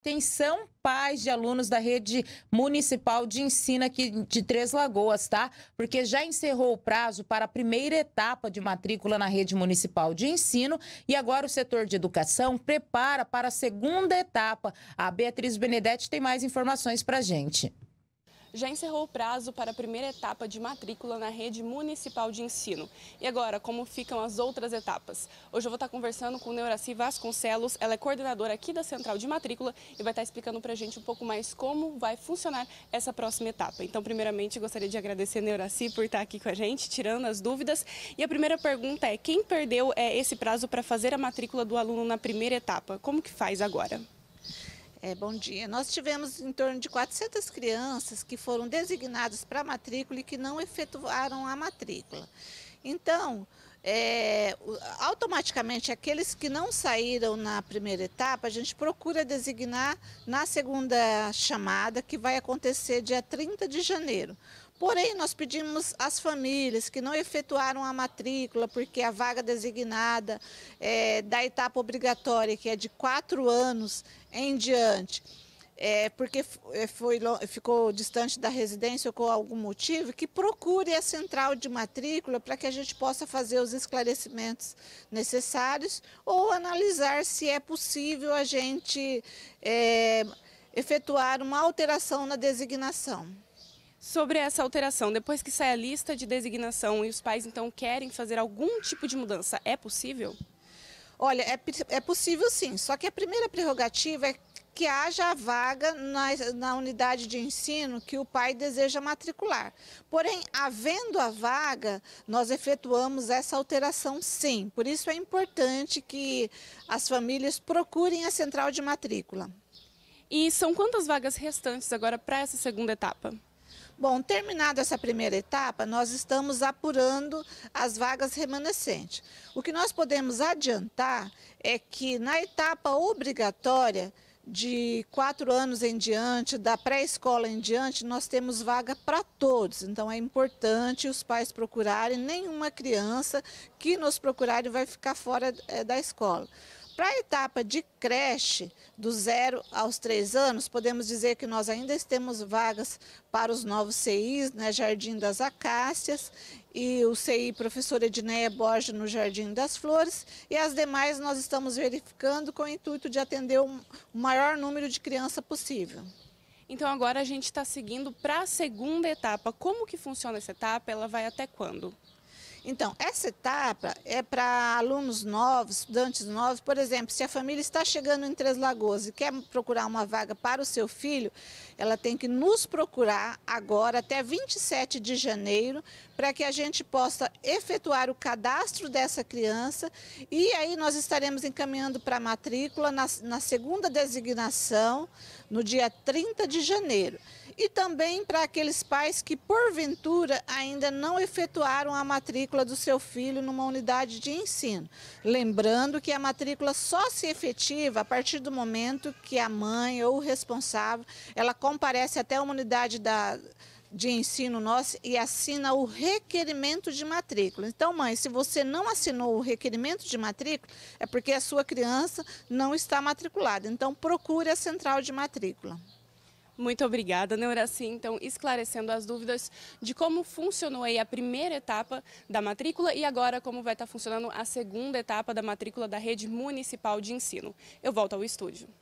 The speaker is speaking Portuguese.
Atenção, pais de alunos da rede municipal de ensino aqui de Três Lagoas, tá? Porque já encerrou o prazo para a primeira etapa de matrícula na rede municipal de ensino e agora o setor de educação prepara para a segunda etapa. A Beatriz Benedetti tem mais informações para gente já encerrou o prazo para a primeira etapa de matrícula na rede municipal de ensino. E agora, como ficam as outras etapas? Hoje eu vou estar conversando com Neuraci Vasconcelos, ela é coordenadora aqui da Central de Matrícula e vai estar explicando para a gente um pouco mais como vai funcionar essa próxima etapa. Então, primeiramente, gostaria de agradecer a Neuraci por estar aqui com a gente, tirando as dúvidas. E a primeira pergunta é, quem perdeu é, esse prazo para fazer a matrícula do aluno na primeira etapa? Como que faz agora? É, bom dia. Nós tivemos em torno de 400 crianças que foram designadas para matrícula e que não efetuaram a matrícula. Então, é, automaticamente aqueles que não saíram na primeira etapa, a gente procura designar na segunda chamada, que vai acontecer dia 30 de janeiro. Porém, nós pedimos às famílias que não efetuaram a matrícula, porque a vaga designada é, da etapa obrigatória, que é de quatro anos em diante, é, porque é, foi, ficou distante da residência ou com algum motivo, que procure a central de matrícula para que a gente possa fazer os esclarecimentos necessários ou analisar se é possível a gente é, efetuar uma alteração na designação sobre essa alteração. Depois que sai a lista de designação e os pais então querem fazer algum tipo de mudança, é possível? Olha, é, é possível sim, só que a primeira prerrogativa é que haja a vaga na, na, unidade de ensino que o pai deseja matricular. Porém, havendo a vaga, nós efetuamos essa alteração sim. Por isso é importante que as famílias procurem a central de matrícula. E são quantas vagas restantes agora para essa segunda etapa? Bom, terminada essa primeira etapa, nós estamos apurando as vagas remanescentes. O que nós podemos adiantar é que na etapa obrigatória, de quatro anos em diante, da pré-escola em diante, nós temos vaga para todos. Então é importante os pais procurarem, nenhuma criança que nos procurarem vai ficar fora eh, da escola. Para a etapa de creche, do zero aos três anos, podemos dizer que nós ainda temos vagas para os novos CIs, né, Jardim das Acácias e o CI Professora Edneia Borges no Jardim das Flores, e as demais nós estamos verificando com o intuito de atender o maior número de crianças possível. Então agora a gente está seguindo para a segunda etapa. Como que funciona essa etapa? Ela vai até quando? Então, essa etapa é para alunos novos, estudantes novos. Por exemplo, se a família está chegando em Três Lagoas e quer procurar uma vaga para o seu filho, ela tem que nos procurar agora até 27 de janeiro para que a gente possa efetuar o cadastro dessa criança e aí nós estaremos encaminhando para a matrícula na, na segunda designação, no dia 30 de janeiro e também para aqueles pais que, porventura, ainda não efetuaram a matrícula do seu filho numa unidade de ensino. Lembrando que a matrícula só se efetiva a partir do momento que a mãe ou o responsável ela comparece até uma unidade da, de ensino nosso e assina o requerimento de matrícula. Então, mãe, se você não assinou o requerimento de matrícula, é porque a sua criança não está matriculada. Então, procure a central de matrícula. Muito obrigada, Neuraci. Então, esclarecendo as dúvidas de como funcionou aí a primeira etapa da matrícula e agora como vai estar funcionando a segunda etapa da matrícula da rede municipal de ensino. Eu volto ao estúdio.